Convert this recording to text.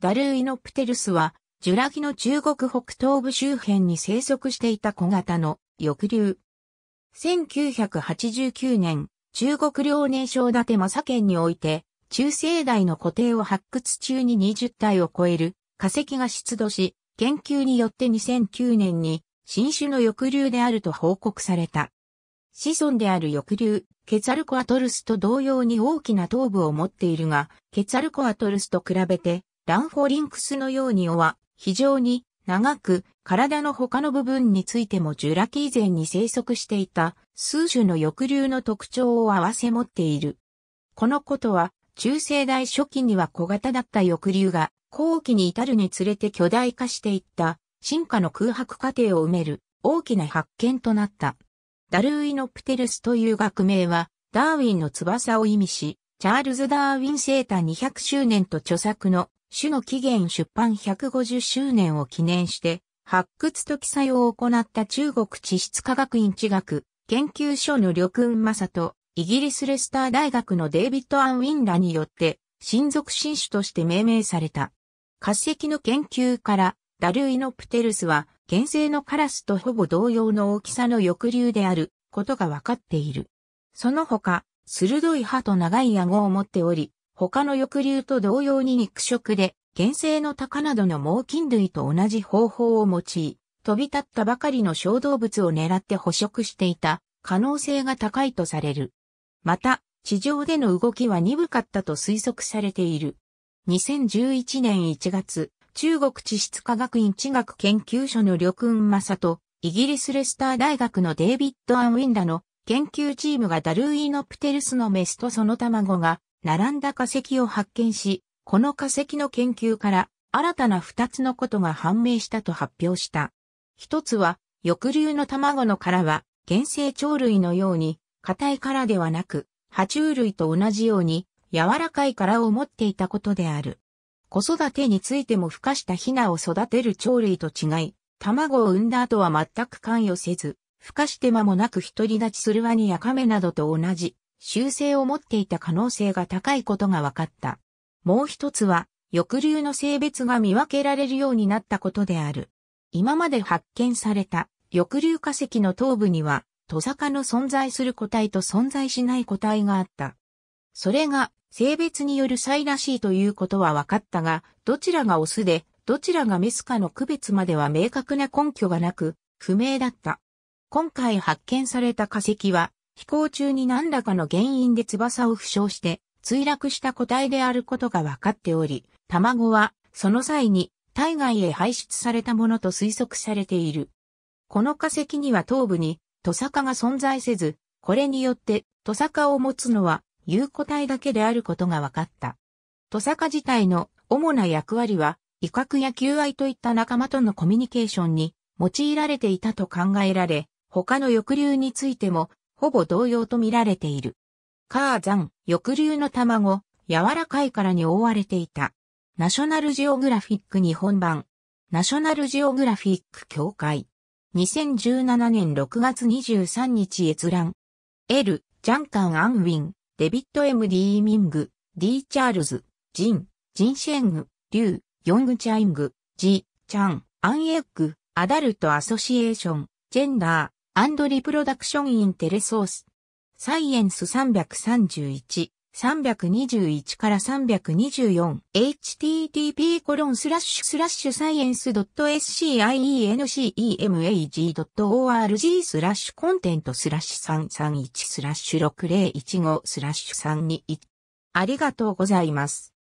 ダルーイノプテルスは、ジュラギの中国北東部周辺に生息していた小型の翼竜。1989年、中国領年省立政県において、中生代の固定を発掘中に20体を超える化石が出土し、研究によって2009年に新種の翼竜であると報告された。子孫である翼竜、ケツァルコアトルスと同様に大きな頭部を持っているが、ケツァルコアトルスと比べてランフォリンクスのように尾は非常に長く体の他の部分についてもジュラ紀以前に生息していた数種の抑留の特徴を合わせ持っている。このことは中世代初期には小型だった抑留が後期に至るにつれて巨大化していった進化の空白過程を埋める大きな発見となった。ダルーイノプテルスという学名はダーウィンの翼を意味し、チャールズ・ダーウィン生誕200周年と著作の種の起源出版150周年を記念して、発掘と記載を行った中国地質科学院地学研究所の緑雲正と、イギリスレスター大学のデイビッド・アン・ウィンらによって、親族新種として命名された。化石の研究から、ダルイノプテルスは、原生のカラスとほぼ同様の大きさの抑留であることが分かっている。その他、鋭い歯と長い顎を持っており、他の抑留と同様に肉食で、原生の鷹などの猛禽類と同じ方法を用い、飛び立ったばかりの小動物を狙って捕食していた可能性が高いとされる。また、地上での動きは鈍かったと推測されている。2011年1月、中国地質科学院地学研究所の緑雲正と、イギリスレスター大学のデイビッド・アン・ウィンダの研究チームがダルーイノプテルスのメスとその卵が並んだ化石を発見し、この化石の研究から新たな二つのことが判明したと発表した。一つは、翼竜の卵の殻は、原生鳥類のように、硬い殻ではなく、爬虫類と同じように、柔らかい殻を持っていたことである。子育てについても孵化したヒナを育てる鳥類と違い、卵を産んだ後は全く関与せず、孵化して間もなく独り立ちするワニやカメなどと同じ、修正を持っていた可能性が高いことが分かった。もう一つは、翼竜の性別が見分けられるようになったことである。今まで発見された翼竜化石の頭部には、トサカの存在する個体と存在しない個体があった。それが性別による差異らしいということは分かったが、どちらがオスで、どちらがメスかの区別までは明確な根拠がなく、不明だった。今回発見された化石は、飛行中に何らかの原因で翼を負傷して、墜落した個体であることが分かっており、卵は、その際に、体外へ排出されたものと推測されている。この化石には頭部に、トサカが存在せず、これによって、トサカを持つのは、有個体だけであることが分かった。トサカ自体の主な役割は、威嚇や求愛といった仲間とのコミュニケーションに用いられていたと考えられ、他の抑留についてもほぼ同様と見られている。カーザン、翼竜の卵、柔らかい殻に覆われていた。ナショナルジオグラフィック日本版。ナショナルジオグラフィック協会。2017年6月23日閲覧。L、ジャンカン・アンウィン、デビッド・ m ー・ミング、D・ チャールズ、ジン、ジンシェング、リュウ、ヨング・チャイング、ジ、チャン、アンエッグ、アダルト・アソシエーション、ジェンダー、アンドリプロダクションインテレソース。サイエンス331、321から 324http コロンスラッシュスラッシュサイエンス .sciencemag.org スラッシュコンテントスラッシュ331スラッシュ6015スラッシュ321ありがとうございます。